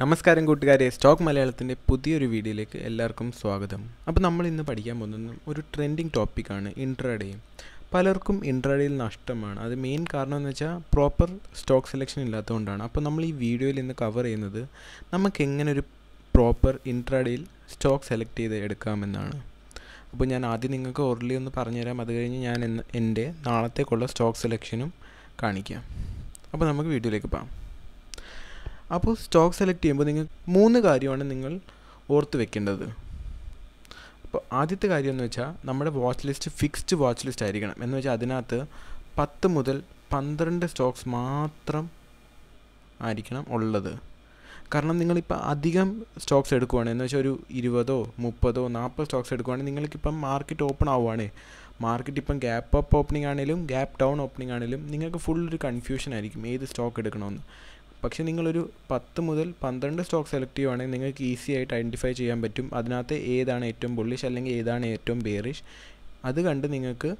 നമസ്കാരം കൂട്ടുകാരെ സ്റ്റോക്ക് മലയാളത്തിൻ്റെ പുതിയൊരു വീഡിയോയിലേക്ക് എല്ലാവർക്കും സ്വാഗതം അപ്പോൾ നമ്മൾ ഇന്ന് പഠിക്കാൻ പോകുന്നത് ഒരു ട്രെൻഡിങ് ടോപ്പിക്കാണ് ഇൻട്രാഡേ പലർക്കും ഇൻട്രാഡേയിൽ നഷ്ടമാണ് അത് മെയിൻ കാരണം എന്ന് വെച്ചാൽ പ്രോപ്പർ സ്റ്റോക്ക് സെലക്ഷൻ ഇല്ലാത്തതുകൊണ്ടാണ് അപ്പോൾ നമ്മൾ ഈ വീഡിയോയിൽ ഇന്ന് കവർ ചെയ്യുന്നത് നമുക്ക് എങ്ങനെ ഒരു പ്രോപ്പർ ഇൻട്രാഡേയിൽ സ്റ്റോക്ക് സെലക്ട് ചെയ്ത് എടുക്കാമെന്നാണ് അപ്പോൾ ഞാൻ ആദ്യം നിങ്ങൾക്ക് ഓർലി ഒന്ന് പറഞ്ഞുതരാം അത് കഴിഞ്ഞ് ഞാൻ എൻ്റെ നാളത്തേക്കുള്ള സ്റ്റോക്ക് സെലക്ഷനും കാണിക്കാം അപ്പോൾ നമുക്ക് വീഡിയോയിലേക്ക് പോകാം അപ്പോൾ സ്റ്റോക്ക് സെലക്ട് ചെയ്യുമ്പോൾ നിങ്ങൾ മൂന്ന് കാര്യമാണ് നിങ്ങൾ ഓർത്ത് വെക്കേണ്ടത് അപ്പോൾ ആദ്യത്തെ കാര്യം എന്ന് വെച്ചാൽ നമ്മുടെ watch list fixed watch list ആയിരിക്കണം എന്ന് വെച്ചാൽ അതിനകത്ത് പത്ത് മുതൽ പന്ത്രണ്ട് സ്റ്റോക്സ് മാത്രം ആയിരിക്കണം ഉള്ളത് കാരണം നിങ്ങളിപ്പോൾ അധികം സ്റ്റോക്സ് എടുക്കുവാണെങ്കിൽ എന്ന് വെച്ചാൽ ഒരു ഇരുപതോ മുപ്പതോ നാൽപ്പത് സ്റ്റോക്സ് എടുക്കുവാണെങ്കിൽ നിങ്ങൾക്കിപ്പം മാർക്കറ്റ് ഓപ്പൺ ആവുകയാണ് മാർക്കറ്റ് ഇപ്പം ഗ്യാപ്പ് അപ്പ് ഓപ്പണിംഗ് ആണെങ്കിലും ഗ്യാപ്പ് ഡൗൺ ഓപ്പണിംഗ് ആണെങ്കിലും നിങ്ങൾക്ക് ഫുൾ ഒരു കൺഫ്യൂഷൻ ആയിരിക്കും ഏത് സ്റ്റോക്ക് എടുക്കണമെന്ന് പക്ഷേ നിങ്ങളൊരു പത്ത് മുതൽ പന്ത്രണ്ട് സ്റ്റോക്ക് സെലക്ട് ചെയ്യുവാണെങ്കിൽ നിങ്ങൾക്ക് ഈസി ആയിട്ട് ഐഡൻറ്റിഫൈ ചെയ്യാൻ പറ്റും അതിനകത്ത് ഏതാണ് ഏറ്റവും ബുള്ളിഷ് അല്ലെങ്കിൽ ഏതാണ് ഏറ്റവും ബേറിഷ് അത് കണ്ട് നിങ്ങൾക്ക്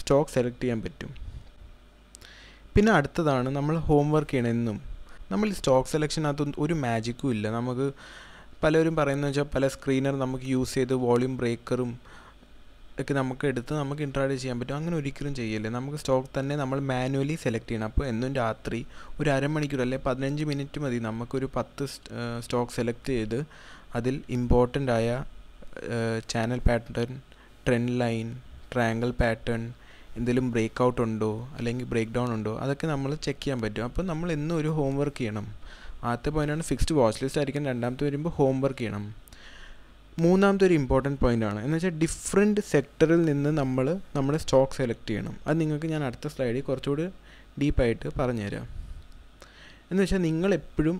സ്റ്റോക്ക് സെലക്ട് ചെയ്യാൻ പറ്റും പിന്നെ അടുത്തതാണ് നമ്മൾ ഹോം വർക്ക് ചെയ്യണമെന്നും നമ്മൾ സ്റ്റോക്ക് സെലക്ഷനകത്ത് ഒരു മാജിക്കും ഇല്ല നമുക്ക് പലരും പറയുന്നത് വെച്ചാൽ പല സ്ക്രീനർ നമുക്ക് യൂസ് ചെയ്ത് വോളിയം ബ്രേക്കറും ഒക്കെ നമുക്ക് എടുത്ത് നമുക്ക് ഇൻട്രാഡ്യൂസ് ചെയ്യാൻ പറ്റും അങ്ങനെ ഒരിക്കലും ചെയ്യല്ലേ നമുക്ക് സ്റ്റോക്ക് തന്നെ നമ്മൾ മാനുവലി സെലക്ട് ചെയ്യണം അപ്പോൾ എന്നും രാത്രി ഒരു അരമണിക്കൂർ അല്ലെ പതിനഞ്ച് മിനിറ്റ് മതി നമുക്കൊരു പത്ത് സ്റ്റോക്ക് സെലക്ട് ചെയ്ത് അതിൽ ഇമ്പോർട്ടൻ്റ് ആയ channel pattern trend line triangle pattern എന്തെങ്കിലും ബ്രേക്ക് ഔട്ട് ഉണ്ടോ അല്ലെങ്കിൽ ബ്രേക്ക് ഡൗൺ ഉണ്ടോ അതൊക്കെ നമ്മൾ ചെക്ക് ചെയ്യാൻ പറ്റും അപ്പോൾ നമ്മൾ എന്നും ഒരു ഹോംവർക്ക് ചെയ്യണം ആദ്യത്തെ പോയിൻ്റാണ് ഫിക്സ്ഡ് വാച്ച് ലിസ്റ്റ് ആയിരിക്കും രണ്ടാമത്തെ വരുമ്പോൾ ഹോംവർക്ക് ചെയ്യണം മൂന്നാമത്തെ ഒരു ഇമ്പോർട്ടൻറ്റ് ആണ് എന്ന് വെച്ചാൽ ഡിഫറെൻറ്റ് സെക്ടറിൽ നിന്ന് നമ്മൾ നമ്മുടെ സ്റ്റോക്ക് സെലക്ട് ചെയ്യണം അത് നിങ്ങൾക്ക് ഞാൻ അടുത്ത സ്ലൈഡിൽ കുറച്ചുകൂടി ഡീപ്പായിട്ട് പറഞ്ഞുതരാം എന്ന് വെച്ചാൽ നിങ്ങൾ എപ്പോഴും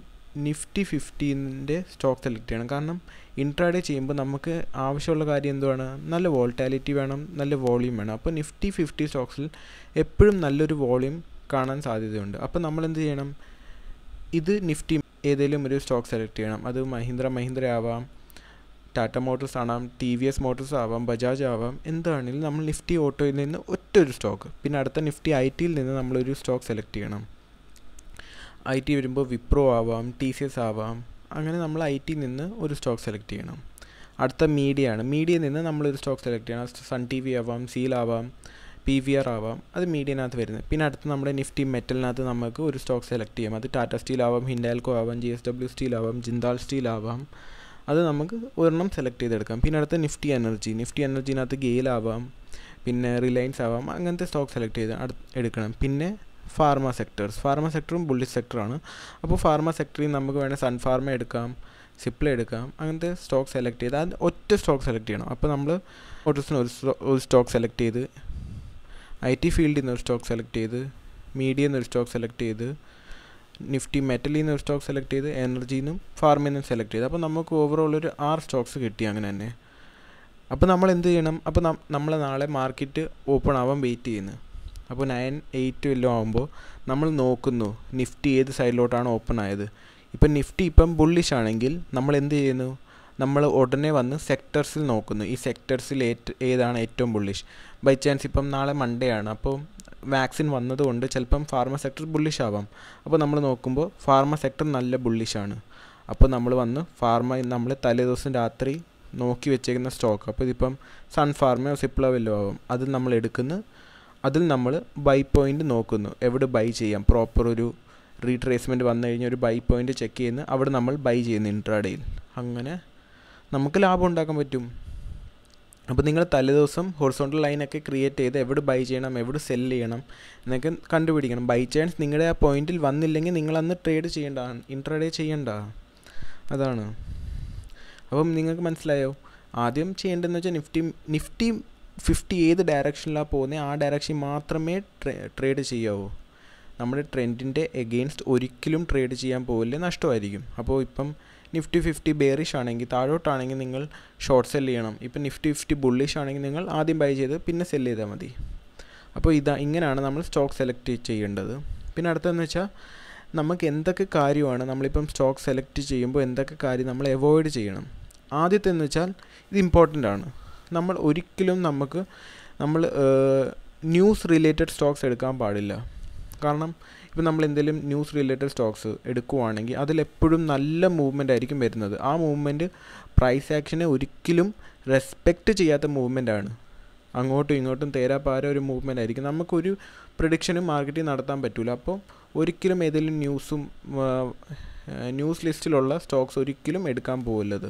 നിഫ്റ്റി ഫിഫ്റ്റീൻ്റെ സ്റ്റോക്ക് സെലക്ട് ചെയ്യണം കാരണം ഇൻട്രാഡേ ചെയ്യുമ്പോൾ നമുക്ക് ആവശ്യമുള്ള കാര്യം എന്തുവാണ് നല്ല വോൾട്ടാലിറ്റി വേണം നല്ല വോളിയം വേണം അപ്പോൾ നിഫ്റ്റി ഫിഫ്റ്റി സ്റ്റോക്സിൽ എപ്പോഴും നല്ലൊരു വോളിയം കാണാൻ സാധ്യതയുണ്ട് അപ്പോൾ നമ്മൾ എന്ത് ചെയ്യണം ഇത് നിഫ്റ്റി ഏതെങ്കിലും ഒരു സ്റ്റോക്ക് സെലക്ട് ചെയ്യണം അത് മഹീന്ദ്ര മഹീന്ദ്ര ആവാം ടാറ്റ മോട്ടോർസ് ആണാം ടി വി എസ് മോട്ടോർസ് ആവാം ബജാജ് ആവാം എന്താണെങ്കിലും നമ്മൾ നിഫ്റ്റി ഓട്ടോയിൽ നിന്ന് ഒറ്റൊരു സ്റ്റോക്ക് പിന്നെ അടുത്ത നിഫ്റ്റി ഐ ടിയിൽ നിന്ന് നമ്മളൊരു സ്റ്റോക്ക് സെലക്ട് ചെയ്യണം ഐ ടി വരുമ്പോൾ വിപ്രോ ആവാം ടി സി എസ് ആവാം അങ്ങനെ നമ്മൾ ഐ ടിയിൽ നിന്ന് ഒരു സ്റ്റോക്ക് സെലക്ട് ചെയ്യണം അടുത്ത മീഡിയ ആണ് മീഡിയയിൽ നിന്ന് നമ്മളൊരു സ്റ്റോക്ക് സെലക്ട് ചെയ്യണം സൺ ടി വി ആവാം സീലാവാം പി വി ആർ ആവാം അത് മീഡിയനകത്ത് വരുന്നത് പിന്നെ അടുത്ത് നമ്മുടെ നിഫ്റ്റി മെറ്റലിനകത്ത് നമുക്ക് ഒരു സ്റ്റോക്ക് സെലക്ട് ചെയ്യാം അത് ടാറ്റ സ്റ്റീൽ ആവാം ഹിൻഡാൽക്കോ ആവാം ജി എസ് ഡബ്ല്യു സ്റ്റീൽ ആവാം ജിന്താൽ സ്റ്റീൽ ആവാം അത് നമുക്ക് ഒരെണ്ണം സെലക്ട് ചെയ്തെടുക്കാം പിന്നെ അടുത്ത നിഫ്റ്റി എനർജി നിഫ്റ്റി എനർജിനകത്ത് ഗെയിലാവാം പിന്നെ റിലയൻസ് ആവാം അങ്ങനത്തെ സ്റ്റോക്ക് സെലക്ട് ചെയ്ത് എടുക്കണം പിന്നെ ഫാർമ സെക്ടേഴ്സ് ഫാർമ സെക്ടറും ബുള്ളി സെക്ടറാണ് അപ്പോൾ ഫാർമ സെക്ടറിൽ നമുക്ക് വേണേൽ സൺഫാർമ എടുക്കാം സിപ്ല എടുക്കാം അങ്ങനത്തെ സ്റ്റോക്ക് സെലക്ട് ചെയ്ത് അത് ഒറ്റ സ്റ്റോക്ക് സെലക്ട് ചെയ്യണം അപ്പോൾ നമ്മൾ ഓട്ടോസിന് ഒരു ഒരു സ്റ്റോക്ക് സെലക്ട് ചെയ്ത് ഐ ടി ഫീൽഡിൽ നിന്ന് ഒരു സ്റ്റോക്ക് സെലക്ട് ചെയ്ത് മീഡിയയിൽ നിന്ന് ഒരു സ്റ്റോക്ക് സെലക്ട് ചെയ്ത് നിഫ്റ്റി മെറ്റലിൽ നിന്ന് ഒരു സ്റ്റോക്ക് സെലക്ട് ചെയ്ത് എനർജിയിൽ നിന്നും ഫാർമിൽ നിന്നും സെലക്ട് ചെയ്ത് അപ്പോൾ നമുക്ക് ഓവറോൾ ഒരു ആറ് സ്റ്റോക്സ് കിട്ടി അങ്ങനെ തന്നെ അപ്പോൾ നമ്മൾ എന്ത് ചെയ്യണം അപ്പോൾ നമ്മൾ നാളെ മാർക്കറ്റ് ഓപ്പൺ ആവാൻ വെയിറ്റ് ചെയ്യുന്നു അപ്പോൾ നയൻ എയ്റ്റ് വല്ലതും ആകുമ്പോൾ നമ്മൾ നോക്കുന്നു നിഫ്റ്റി ഏത് സൈഡിലോട്ടാണ് ഓപ്പൺ ആയത് ഇപ്പം നിഫ്റ്റി ഇപ്പം ബുള്ളിഷ് ആണെങ്കിൽ നമ്മൾ എന്ത് ചെയ്യുന്നു നമ്മൾ ഉടനെ വന്ന് സെക്ടർസിൽ നോക്കുന്നു ഈ സെക്ടർസിൽ ഏതാണ് ഏറ്റവും ബുള്ളിഷ് ബൈ ചാൻസ് ഇപ്പം നാളെ മൺഡേ ആണ് അപ്പോൾ വാക്സിൻ വന്നതുകൊണ്ട് ചിലപ്പം ഫാർമ സെക്ടർ ബുള്ളിഷ് ആവാം അപ്പോൾ നമ്മൾ നോക്കുമ്പോൾ ഫാർമ സെക്ടർ നല്ല ബുള്ളിഷാണ് അപ്പോൾ നമ്മൾ വന്ന് ഫാർമ നമ്മൾ ദിവസം രാത്രി നോക്കി വെച്ചേക്കുന്ന സ്റ്റോക്ക് അപ്പോൾ ഇതിപ്പം സൺഫാർമയോ സിപ്ലോ വല്ലോ ആവും അത് നമ്മൾ എടുക്കുന്നു അതിൽ നമ്മൾ ബൈ പോയിൻ്റ് നോക്കുന്നു എവിടെ ബൈ ചെയ്യാം പ്രോപ്പർ ഒരു റീട്രേസ്മെൻറ്റ് വന്നു കഴിഞ്ഞാൽ ഒരു ബൈ പോയിൻ്റ് ചെക്ക് ചെയ്യുന്നു അവിടെ നമ്മൾ ബൈ ചെയ്യുന്നു ഇൻട്രാഡേയിൽ അങ്ങനെ നമുക്ക് ലാഭം ഉണ്ടാക്കാൻ പറ്റും അപ്പോൾ നിങ്ങൾ തലേദിവസം ഹൊറിസോണ്ടൽ ലൈനൊക്കെ ക്രിയേറ്റ് ചെയ്ത് എവിടെ ബൈ ചെയ്യണം എവിടെ സെൽ ചെയ്യണം എന്നൊക്കെ കണ്ടുപിടിക്കണം ബൈ ചാൻസ് നിങ്ങളുടെ ആ പോയിന്റിൽ വന്നില്ലെങ്കിൽ നിങ്ങളന്ന് ട്രേഡ് ചെയ്യേണ്ട ഇൻട്രാഡേ ചെയ്യേണ്ട അതാണ് അപ്പം നിങ്ങൾക്ക് മനസ്സിലായോ ആദ്യം ചെയ്യേണ്ടതെന്ന് വെച്ചാൽ നിഫ്റ്റി നിഫ്റ്റി ഫിഫ്റ്റി ഏത് ഡയറക്ഷനിലാണ് പോകുന്നത് ആ ഡയറക്ഷൻ മാത്രമേ ട്രേഡ് ചെയ്യാവൂ നമ്മുടെ ട്രെൻഡിൻ്റെ എഗെയിൻസ്റ്റ് ഒരിക്കലും ട്രേഡ് ചെയ്യാൻ പോകില്ല നഷ്ടമായിരിക്കും അപ്പോൾ ഇപ്പം നിഫ്റ്റി ഫിഫ്റ്റി ബെയറിഷ് ആണെങ്കിൽ താഴോട്ടാണെങ്കിൽ നിങ്ങൾ ഷോർട്ട് സെല്ല് ചെയ്യണം ഇപ്പം നിഫ്റ്റി ഫിഫ്റ്റി ബുള്ളിഷ് ആണെങ്കിൽ നിങ്ങൾ ആദ്യം ബൈ ചെയ്ത് പിന്നെ സെൽ ചെയ്താൽ മതി അപ്പോൾ ഇതാ ഇങ്ങനെയാണ് നമ്മൾ സ്റ്റോക്ക് സെലക്ട് ചെയ്യേണ്ടത് പിന്നെ അടുത്തതെന്ന് വെച്ചാൽ നമുക്ക് എന്തൊക്കെ കാര്യമാണ് നമ്മളിപ്പം സ്റ്റോക്ക് സെലക്ട് ചെയ്യുമ്പോൾ എന്തൊക്കെ കാര്യം നമ്മൾ അവോയ്ഡ് ചെയ്യണം ആദ്യത്തെ എന്ന് വെച്ചാൽ ഇത് ഇമ്പോർട്ടൻ്റ് ആണ് നമ്മൾ ഒരിക്കലും നമുക്ക് നമ്മൾ ന്യൂസ് റിലേറ്റഡ് സ്റ്റോക്സ് എടുക്കാൻ പാടില്ല കാരണം ഇപ്പോൾ നമ്മൾ എന്തെങ്കിലും ന്യൂസ് റിലേറ്റഡ് സ്റ്റോക്സ് എടുക്കുവാണെങ്കിൽ അതിലെപ്പോഴും നല്ല മൂവ്മെൻ്റ് ആയിരിക്കും വരുന്നത് ആ മൂവ്മെൻറ്റ് പ്രൈസ് ആക്ഷനെ ഒരിക്കലും റെസ്പെക്റ്റ് ചെയ്യാത്ത മൂവ്മെൻ്റ് ആണ് അങ്ങോട്ടും ഇങ്ങോട്ടും തേരാപ്പാര ഒരു മൂവ്മെൻ്റ് ആയിരിക്കും നമുക്കൊരു പ്രഡിക്ഷനും മാർക്കറ്റിംഗ് നടത്താൻ പറ്റില്ല അപ്പോൾ ഒരിക്കലും ഏതെങ്കിലും ന്യൂസും ന്യൂസ് ലിസ്റ്റിലുള്ള സ്റ്റോക്സ് ഒരിക്കലും എടുക്കാൻ പോകരുത്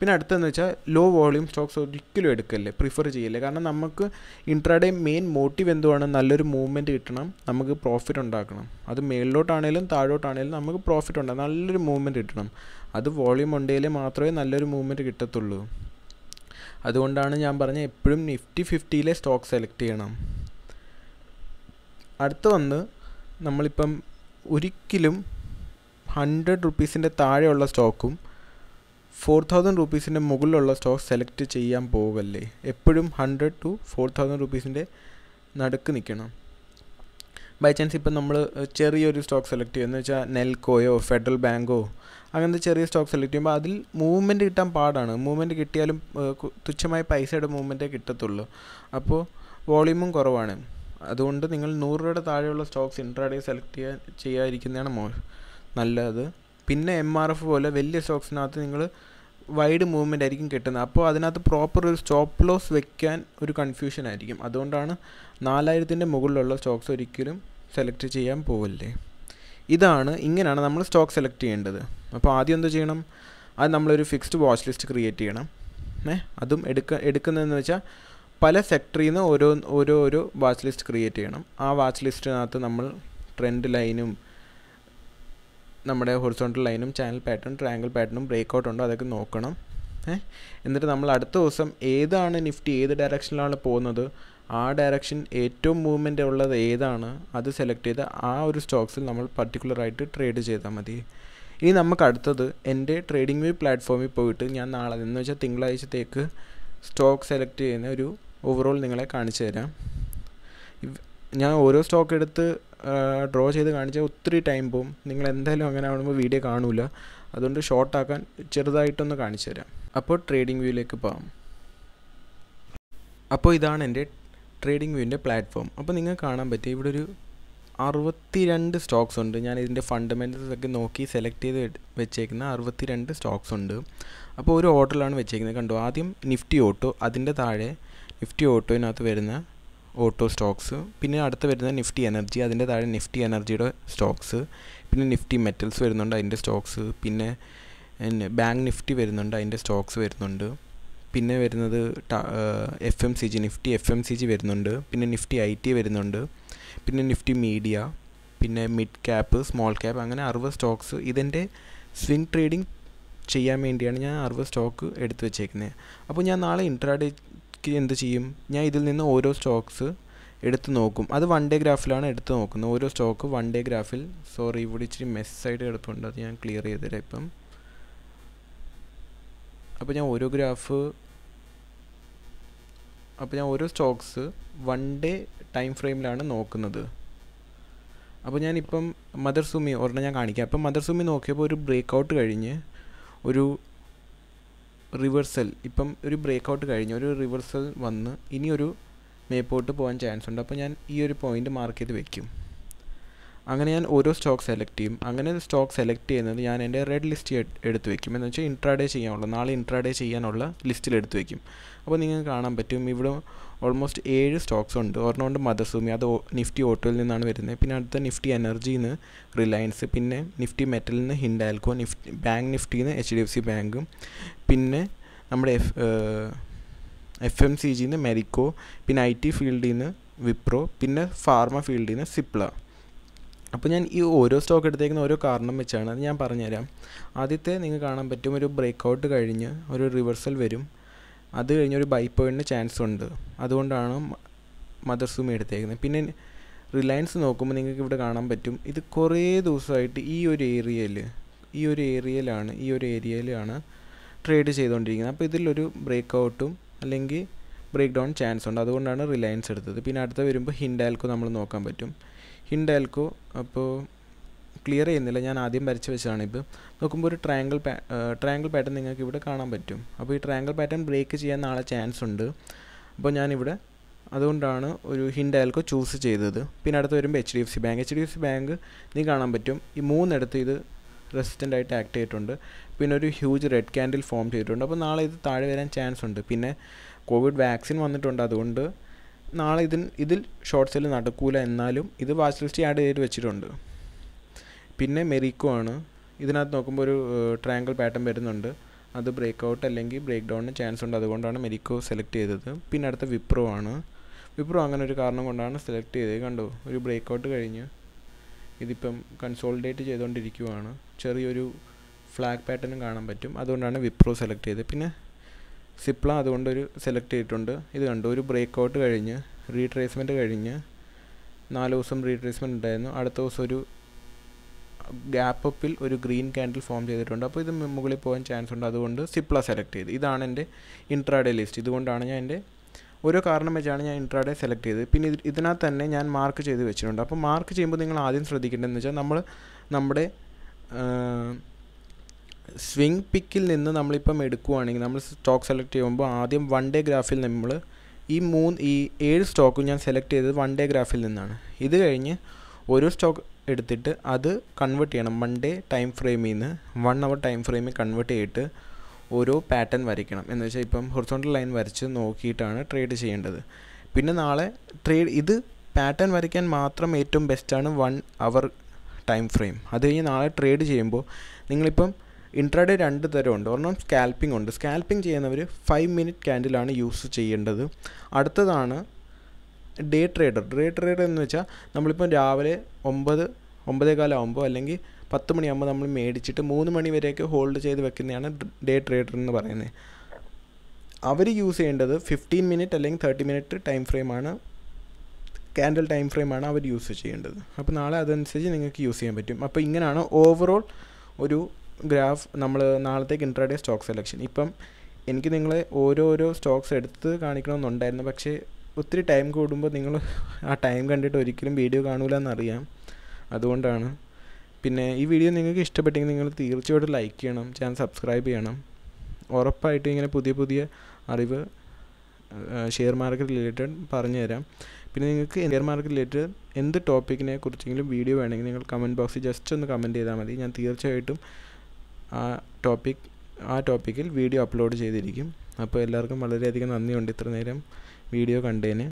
പിന്നെ അടുത്തെന്ന് വെച്ചാൽ ലോ വോളിയം സ്റ്റോക്സ് ഒരിക്കലും എടുക്കല്ലേ പ്രിഫർ ചെയ്യില്ല കാരണം നമുക്ക് ഇൻട്രാഡേ മെയിൻ മോട്ടീവ് എന്തുവാണ് നല്ലൊരു മൂവ്മെൻറ്റ് കിട്ടണം നമുക്ക് പ്രോഫിറ്റ് ഉണ്ടാക്കണം അത് മേളിലോട്ടാണേലും താഴോട്ടാണേലും നമുക്ക് പ്രോഫിറ്റ് ഉണ്ടാകും നല്ലൊരു മൂവ്മെൻറ്റ് കിട്ടണം അത് വോളിയം ഉണ്ടെങ്കിൽ മാത്രമേ നല്ലൊരു മൂവ്മെൻറ്റ് കിട്ടത്തുള്ളൂ അതുകൊണ്ടാണ് ഞാൻ പറഞ്ഞത് എപ്പോഴും നിഫ്റ്റി ഫിഫ്റ്റിയിലെ സ്റ്റോക്ക് സെലക്ട് ചെയ്യണം അടുത്ത വന്ന് നമ്മളിപ്പം ഒരിക്കലും ഹൺഡ്രഡ് റുപ്പീസിൻ്റെ താഴെയുള്ള സ്റ്റോക്കും ഫോർ തൗസൻഡ് റുപ്പീസിൻ്റെ മുകളിലുള്ള സ്റ്റോക്ക് സെലക്ട് ചെയ്യാൻ പോകല്ലേ എപ്പോഴും ഹൺഡ്രഡ് ടു ഫോർ തൗസൻഡ് റുപ്പീസിൻ്റെ നടുക്ക് നിൽക്കണം ബൈ ചാൻസ് ഇപ്പം നമ്മൾ ചെറിയൊരു സ്റ്റോക്ക് സെലക്ട് എന്ന് വെച്ചാൽ നെൽക്കോയോ ഫെഡറൽ ബാങ്കോ അങ്ങനത്തെ ചെറിയ സ്റ്റോക്ക് സെലക്ട് ചെയ്യുമ്പോൾ അതിൽ മൂവ്മെൻറ്റ് കിട്ടാൻ പാടാണ് മൂവ്മെൻറ്റ് കിട്ടിയാലും തുച്ഛമായ പൈസയുടെ മൂവ്മെൻറ്റേ കിട്ടത്തുള്ളൂ അപ്പോൾ വോളിയൂമും കുറവാണ് അതുകൊണ്ട് നിങ്ങൾ നൂറ് രൂപയുടെ താഴെയുള്ള സ്റ്റോക്സ് ഇൻട്രാഡേ സെലക്ട് ചെയ്യാൻ ചെയ്യാതിരിക്കുന്നതാണ് മോ നല്ലത് പിന്നെ എം ആർ എഫ് പോലെ വലിയ സ്റ്റോക്സിനകത്ത് നിങ്ങൾ വൈഡ് മൂവ്മെൻ്റ് ആയിരിക്കും കിട്ടുന്നത് അപ്പോൾ അതിനകത്ത് പ്രോപ്പർ ഒരു സ്റ്റോപ്പ് ലോസ് വെക്കാൻ ഒരു കൺഫ്യൂഷൻ ആയിരിക്കും അതുകൊണ്ടാണ് നാലായിരത്തിൻ്റെ മുകളിലുള്ള സ്റ്റോക്സ് ഒരിക്കലും സെലക്ട് ചെയ്യാൻ പോവല്ലേ ഇതാണ് ഇങ്ങനെയാണ് നമ്മൾ സ്റ്റോക്ക് സെലക്ട് ചെയ്യേണ്ടത് അപ്പോൾ ആദ്യം എന്ത് ചെയ്യണം അത് നമ്മളൊരു ഫിക്സ്ഡ് വാച്ച് ലിസ്റ്റ് ക്രിയേറ്റ് ചെയ്യണം ഏ അതും എടുക്ക എടുക്കുന്നതെന്ന് വെച്ചാൽ പല സെക്ടറിൽ നിന്ന് ഓരോ ഓരോ ഓരോ വാച്ച് ലിസ്റ്റ് ക്രിയേറ്റ് ചെയ്യണം ആ വാച്ച് ലിസ്റ്റിനകത്ത് നമ്മൾ ട്രെൻഡ് ലൈനും നമ്മുടെ ഹൊറിസോണ്ടൽ ലൈനും ചാനൽ പാറ്റേൺ ട്രയാങ്കിൾ പാറ്റേണും ബ്രേക്ക് ഔട്ട് ഉണ്ടോ അതൊക്കെ നോക്കണം എന്നിട്ട് നമ്മൾ അടുത്ത ദിവസം ഏതാണ് നിഫ്റ്റി ഏത് ഡയറക്ഷനിലാണ് പോകുന്നത് ആ ഡയറക്ഷൻ ഏറ്റവും മൂവ്മെൻ്റ് ഉള്ളത് ഏതാണ് അത് സെലക്ട് ചെയ്ത് ആ ഒരു സ്റ്റോക്സിൽ നമ്മൾ പർട്ടിക്കുലറായിട്ട് ട്രേഡ് ചെയ്താൽ മതി ഇനി നമുക്ക് അടുത്തത് എൻ്റെ ട്രേഡിംഗ് വ്യൂ പ്ലാറ്റ്ഫോമിൽ പോയിട്ട് ഞാൻ നാളെ എന്ന് വെച്ചാൽ തിങ്കളാഴ്ചത്തേക്ക് സ്റ്റോക്ക് സെലക്ട് ചെയ്യുന്ന ഒരു ഓവറോൾ നിങ്ങളെ കാണിച്ചു തരാം ഞാൻ ഓരോ സ്റ്റോക്ക് എടുത്ത് ഡ്രോ ചെയ്ത് കാണിച്ചാൽ ഒത്തിരി ടൈം പോകും നിങ്ങൾ എന്തായാലും അങ്ങനെ ആവുമ്പോൾ വീഡിയോ കാണില്ല അതുകൊണ്ട് ഷോർട്ടാക്കാൻ ചെറുതായിട്ടൊന്ന് കാണിച്ചു തരാം അപ്പോൾ ട്രേഡിംഗ് വ്യൂയിലേക്ക് പോകാം അപ്പോൾ ഇതാണ് എൻ്റെ ട്രേഡിംഗ് വ്യൂവിൻ്റെ പ്ലാറ്റ്ഫോം അപ്പോൾ നിങ്ങൾക്ക് കാണാൻ പറ്റും ഇവിടെ ഒരു രണ്ട് സ്റ്റോക്സ് ഉണ്ട് ഞാൻ ഇതിൻ്റെ ഫണ്ടമെൻറ്റൽസ് ഒക്കെ നോക്കി സെലക്ട് ചെയ്ത് വെച്ചേക്കുന്ന രണ്ട് സ്റ്റോക്സ് ഉണ്ട് അപ്പോൾ ഒരു ഓർഡറിലാണ് വെച്ചേക്കുന്നത് കണ്ടു ആദ്യം നിഫ്റ്റി ഓട്ടോ അതിൻ്റെ താഴെ നിഫ്റ്റി ഓട്ടോയിനകത്ത് വരുന്ന ഓട്ടോ സ്റ്റോക്സ് പിന്നെ അടുത്ത് വരുന്നത് നിഫ്റ്റി എനർജി അതിൻ്റെ താഴെ നിഫ്റ്റി എനർജിയുടെ സ്റ്റോക്സ് പിന്നെ നിഫ്റ്റി മെറ്റൽസ് വരുന്നുണ്ട് അതിൻ്റെ സ്റ്റോക്സ് പിന്നെ ബാങ്ക് നിഫ്റ്റി വരുന്നുണ്ട് അതിൻ്റെ സ്റ്റോക്സ് വരുന്നുണ്ട് പിന്നെ വരുന്നത് F M C G Nifty F M C G വരുന്നുണ്ട് പിന്നെ നിഫ്റ്റി ഐ ടി വരുന്നുണ്ട് പിന്നെ നിഫ്റ്റി മീഡിയ പിന്നെ മിഡ് ക്യാപ്പ് സ്മോൾ ക്യാപ്പ് അങ്ങനെ അറുപത് സ്റ്റോക്സ് ഇതിൻ്റെ സ്വിംഗ് ട്രേഡിംഗ് ചെയ്യാൻ വേണ്ടിയാണ് ഞാൻ അറുപത് സ്റ്റോക്ക് എടുത്തു വെച്ചേക്കുന്നത് അപ്പോൾ ഞാൻ നാളെ ഇൻട്രാഡേ എനിക്ക് എന്ത് ചെയ്യും ഞാൻ ഇതിൽ നിന്ന് ഓരോ സ്റ്റോക്സ് എടുത്ത് നോക്കും അത് വൺ ഡേ ഗ്രാഫിലാണ് എടുത്ത് നോക്കുന്നത് ഓരോ സ്റ്റോക്ക് വൺ ഡേ ഗ്രാഫിൽ സോറി ഇവിടെ ഇച്ചിരി മെസ്സായിട്ട് കിടപ്പുണ്ട് അത് ഞാൻ ക്ലിയർ ചെയ്തുതരാം ഇപ്പം അപ്പോൾ ഞാൻ ഓരോ ഗ്രാഫ് അപ്പോൾ ഞാൻ ഓരോ സ്റ്റോക്സ് വൺ ഡേ ടൈം ഫ്രെയിമിലാണ് നോക്കുന്നത് അപ്പോൾ ഞാനിപ്പം മദർ സുമി ഒരെണ്ണം ഞാൻ കാണിക്കാം അപ്പം മദർ സുമി നോക്കിയപ്പോൾ ഒരു ബ്രേക്ക് ഔട്ട് കഴിഞ്ഞ് ഒരു റിവേഴ്സൽ ഇപ്പം ഒരു ബ്രേക്ക് ഔട്ട് കഴിഞ്ഞ് ഒരു റിവേഴ്സൽ വന്ന് ഇനിയൊരു മേപ്പോട്ട് പോകാൻ ചാൻസ് ഉണ്ട് അപ്പോൾ ഞാൻ ഈ ഒരു പോയിന്റ് മാർക്ക് ചെയ്ത് വെക്കും അങ്ങനെ ഞാൻ ഓരോ സ്റ്റോക്ക് സെലക്ട് ചെയ്യും അങ്ങനെ സ്റ്റോക്ക് സെലക്ട് ചെയ്യുന്നത് ഞാൻ എൻ്റെ റെഡ് ലിസ്റ്റ് എടുത്ത് വെക്കും എന്ന് വെച്ചാൽ ഇൻട്രാഡേ ചെയ്യാനുള്ള നാളെ ഇൻട്രാഡേ ചെയ്യാനുള്ള ലിസ്റ്റിൽ എടുത്ത് വെക്കും അപ്പോൾ നിങ്ങൾക്ക് കാണാൻ പറ്റും ഇവിടെ ഓൾമോസ്റ്റ് ഏഴ് സ്റ്റോക്സ് ഉണ്ട് ഒരെണ്ണമുണ്ട് മദസൂമി അത് നിഫ്റ്റി ഓട്ടോയിൽ നിന്നാണ് വരുന്നത് പിന്നെ അടുത്ത നിഫ്റ്റി എനർജിയിൽ നിന്ന് റിലയൻസ് പിന്നെ നിഫ്റ്റി മെറ്റലിൽ നിന്ന് ഹിൻഡാൽക്കോ നിഫ്റ്റി ബാങ്ക് നിഫ്റ്റിയിൽ നിന്ന് എച്ച് ഡി എഫ് സി ബാങ്കും പിന്നെ നമ്മുടെ എഫ് എഫ് എം സി നിന്ന് മെരിക്കോ പിന്നെ ഐ ടി ഫീൽഡിൽ നിന്ന് വിപ്രോ പിന്നെ ഫാർമ ഫീൽഡിൽ നിന്ന് സിപ്ല അപ്പോൾ ഞാൻ ഈ ഓരോ സ്റ്റോക്ക് എടുത്തേക്കുന്ന ഓരോ കാരണം വെച്ചാണ് അത് ഞാൻ പറഞ്ഞുതരാം ആദ്യത്തെ നിങ്ങൾക്ക് കാണാൻ പറ്റും ഒരു ബ്രേക്ക് ഔട്ട് കഴിഞ്ഞ് ഒരു റിവേഴ്സൽ വരും അത് കഴിഞ്ഞ് ഒരു ബൈ പോയിൻറ്റിന് ചാൻസ് ഉണ്ട് അതുകൊണ്ടാണ് മദർ സൂമി എടുത്തേക്കുന്നത് പിന്നെ റിലയൻസ് നോക്കുമ്പോൾ നിങ്ങൾക്ക് ഇവിടെ കാണാൻ പറ്റും ഇത് കുറേ ദിവസമായിട്ട് ഈ ഒരു ഏരിയയിൽ ഈ ഒരു ഏരിയയിലാണ് ഈ ഒരു ഏരിയയിലാണ് ട്രേഡ് ചെയ്തുകൊണ്ടിരിക്കുന്നത് അപ്പോൾ ഇതിലൊരു ബ്രേക്ക് ഔട്ടും അല്ലെങ്കിൽ ബ്രേക്ക് ഡൗൺ ചാൻസ് ഉണ്ട് അതുകൊണ്ടാണ് റിലയൻസ് എടുത്തത് പിന്നെ അടുത്ത വരുമ്പോൾ ഹിൻഡാൽക്കോ നമ്മൾ നോക്കാൻ പറ്റും ഹിൻഡാൽക്കോ അപ്പോൾ ക്ലിയർ ചെയ്യുന്നില്ല ഞാൻ ആദ്യം വരച്ച് വെച്ചതാണ് ഇപ്പോൾ നോക്കുമ്പോൾ ഒരു ട്രയാങ്കിൾ പാ ട്രയാങ്കിൾ പാറ്റേൺ നിങ്ങൾക്ക് ഇവിടെ കാണാൻ പറ്റും അപ്പോൾ ഈ ട്രയാങ്കിൾ പാറ്റേൺ ബ്രേക്ക് ചെയ്യാൻ നാളെ ചാൻസ് ഉണ്ട് അപ്പോൾ ഞാനിവിടെ അതുകൊണ്ടാണ് ഒരു ഹിൻഡാൽക്കോ ചൂസ് ചെയ്തത് പിന്നെ അടുത്ത് വരുമ്പോൾ H D F C bank H D F C bank നീ കാണാൻ പറ്റും ഈ മൂന്നിടത്ത് ഇത് റെസിസ്റ്റൻ്റ് ആയിട്ട് ആക്ട് ചെയ്തിട്ടുണ്ട് പിന്നെ ഒരു ഹ്യൂജ് റെഡ് ക്യാൻഡിൽ ഫോം ചെയ്തിട്ടുണ്ട് അപ്പോൾ നാളെ ഇത് താഴെ വരാൻ ചാൻസ് ഉണ്ട് പിന്നെ കോവിഡ് വാക്സിൻ വന്നിട്ടുണ്ട് അതുകൊണ്ട് നാളെ ഇതിൽ ഇതിൽ ഷോർട്ട് സെല്ല് നടക്കൂല എന്നാലും ഇത് വാച്ച് ലിസ്റ്റ് ആഡ് ചെയ്ത് വെച്ചിട്ടുണ്ട് പിന്നെ മെറിക്കോ ആണ് ഇതിനകത്ത് നോക്കുമ്പോൾ ഒരു ട്രയാങ്കിൾ പാറ്റേൺ വരുന്നുണ്ട് അത് ബ്രേക്ക് ഔട്ട് അല്ലെങ്കിൽ ബ്രേക്ക് ഡൗണിന് ചാൻസ് ഉണ്ട് അതുകൊണ്ടാണ് മെരിക്കോ സെലക്ട് ചെയ്തത് പിന്നെ അടുത്ത വിപ്രോ ആണ് വിപ്രോ അങ്ങനെ ഒരു കാരണം കൊണ്ടാണ് സെലക്ട് ചെയ്തത് കണ്ടോ ഒരു ബ്രേക്ക് ഔട്ട് കഴിഞ്ഞ് ഇതിപ്പം കൺസോൾഡേറ്റ് ചെയ്തുകൊണ്ടിരിക്കുവാണ് ചെറിയൊരു ഫ്ലാഗ് പാറ്റേണും കാണാൻ പറ്റും അതുകൊണ്ടാണ് വിപ്രോ സെലക്ട് ചെയ്തത് പിന്നെ സിപ്ല അതുകൊണ്ടൊരു സെലക്ട് ചെയ്തിട്ടുണ്ട് ഇത് കണ്ടു ഒരു ബ്രേക്ക് ഔട്ട് കഴിഞ്ഞ് റീട്രേസ്മെൻറ്റ് കഴിഞ്ഞ് നാല് ദിവസം റീട്രേസ്മെൻറ്റ് ഉണ്ടായിരുന്നു അടുത്ത ദിവസം ഒരു ഗ്യാപ്പ് അപ്പിൽ ഒരു ഗ്രീൻ ക്യാൻഡിൽ ഫോം ചെയ്തിട്ടുണ്ട് അപ്പോൾ ഇത് മുകളിൽ പോകാൻ ചാൻസ് ഉണ്ട് അതുകൊണ്ട് സിപ്ല സെലക്ട് ചെയ്ത് ഇതാണ് എൻ്റെ ഇൻട്രാഡേ ലിസ്റ്റ് ഇതുകൊണ്ടാണ് ഞാൻ എൻ്റെ ഓരോ കാരണം വെച്ചാണ് ഞാൻ ഇൻട്രാഡേ സെലക്ട് ചെയ്തത് പിന്നെ ഇതിനകത്ത് തന്നെ ഞാൻ മാർക്ക് ചെയ്ത് വെച്ചിട്ടുണ്ട് അപ്പോൾ മാർക്ക് ചെയ്യുമ്പോൾ നിങ്ങൾ ആദ്യം ശ്രദ്ധിക്കേണ്ടതെന്ന് വെച്ചാൽ നമ്മൾ നമ്മുടെ സ്വിംഗ് പിക്കിൽ നിന്ന് നമ്മളിപ്പം എടുക്കുവാണെങ്കിൽ നമ്മൾ സ്റ്റോക്ക് സെലക്ട് ചെയ്യുമ്പോൾ ആദ്യം വൺ ഡേ ഗ്രാഫിൽ നമ്മൾ ഈ മൂന്ന് ഈ ഏഴ് സ്റ്റോക്കും ഞാൻ സെലക്ട് ചെയ്തത് വൺ ഡേ ഗ്രാഫിൽ നിന്നാണ് ഇത് കഴിഞ്ഞ് ഓരോ സ്റ്റോക്ക് എടുത്തിട്ട് അത് കൺവേർട്ട് ചെയ്യണം വൺ ഡേ ടൈം ഫ്രെയിമിൽ നിന്ന് വൺ അവർ ടൈം ഫ്രെയിമിൽ കൺവേർട്ട് ചെയ്തിട്ട് ഓരോ പാറ്റേൺ വരയ്ക്കണം എന്ന് വെച്ചാൽ ഇപ്പം ഹൊറിസോണ്ടൽ ലൈൻ വരച്ച് നോക്കിയിട്ടാണ് ട്രേഡ് ചെയ്യേണ്ടത് പിന്നെ നാളെ ട്രേഡ് ഇത് പാറ്റേൺ വരയ്ക്കാൻ മാത്രം ഏറ്റവും ബെസ്റ്റാണ് വൺ അവർ ടൈം ഫ്രെയിം അത് കഴിഞ്ഞ് നാളെ ട്രേഡ് ചെയ്യുമ്പോൾ നിങ്ങളിപ്പം ഇൻട്രാഡേ രണ്ട് തരമുണ്ട് ഒരെണ്ണം സ്കാൽപ്പിംഗ് ഉണ്ട് സ്കാൽപ്പിംഗ് ചെയ്യുന്നവർ ഫൈവ് മിനിറ്റ് ക്യാൻഡിലാണ് യൂസ് ചെയ്യേണ്ടത് അടുത്തതാണ് ഡേ ട്രേഡർ ഡേ ട്രേഡർ എന്ന് വെച്ചാൽ നമ്മളിപ്പം രാവിലെ ഒമ്പത് ഒമ്പതേ കാലമാകുമ്പോൾ അല്ലെങ്കിൽ പത്ത് മണിയാകുമ്പോൾ നമ്മൾ മേടിച്ചിട്ട് മൂന്ന് മണി വരെയൊക്കെ ഹോൾഡ് ചെയ്ത് വെക്കുന്നതാണ് ഡേ ട്രേഡർ എന്ന് പറയുന്നത് അവർ യൂസ് ചെയ്യേണ്ടത് ഫിഫ്റ്റീൻ മിനിറ്റ് അല്ലെങ്കിൽ തേർട്ടി മിനിറ്റ് ടൈം ഫ്രെയിമാണ് ക്യാൻഡൽ ടൈം ഫ്രെയിമാണ് അവർ യൂസ് ചെയ്യേണ്ടത് അപ്പോൾ നാളെ അതനുസരിച്ച് നിങ്ങൾക്ക് യൂസ് ചെയ്യാൻ പറ്റും അപ്പോൾ ഇങ്ങനെയാണ് ഓവറോൾ ഒരു ഗ്രാഫ് നമ്മൾ നാളത്തേക്ക് ഇൻട്രാഡേ സ്റ്റോക്ക് സെലക്ഷൻ ഇപ്പം എനിക്ക് നിങ്ങളെ ഓരോരോ സ്റ്റോക്സ് എടുത്ത് കാണിക്കണമെന്നുണ്ടായിരുന്നു പക്ഷേ ഒത്തിരി ടൈം കൂടുമ്പോൾ നിങ്ങൾ ആ ടൈം കണ്ടിട്ട് ഒരിക്കലും വീഡിയോ കാണൂല എന്നറിയാം അതുകൊണ്ടാണ് പിന്നെ ഈ വീഡിയോ നിങ്ങൾക്ക് ഇഷ്ടപ്പെട്ടെങ്കിൽ നിങ്ങൾ തീർച്ചയായിട്ടും ലൈക്ക് ചെയ്യണം ചാനൽ സബ്സ്ക്രൈബ് ചെയ്യണം ഉറപ്പായിട്ട് ഇങ്ങനെ പുതിയ പുതിയ അറിവ് ഷെയർ മാർക്കറ്റ് റിലേറ്റഡ് പറഞ്ഞു തരാം പിന്നെ നിങ്ങൾക്ക് എയർ മാർക്കറ്റ് റിലേറ്റഡ് എന്ത് ടോപ്പിക്കിനെ കുറിച്ചെങ്കിലും വീഡിയോ വേണമെങ്കിൽ നിങ്ങൾ കമൻറ്റ് ബോക്സിൽ ജസ്റ്റ് ഒന്ന് കമൻറ്റ് ചെയ്താൽ മതി ഞാൻ തീർച്ചയായിട്ടും ആ ടോപ്പിക് ആ ടോപ്പിക്കിൽ വീഡിയോ അപ്ലോഡ് ചെയ്തിരിക്കും അപ്പോൾ എല്ലാവർക്കും വളരെയധികം നന്ദിയുണ്ട് ഇത്ര നേരം വീഡിയോ കണ്ടതിന്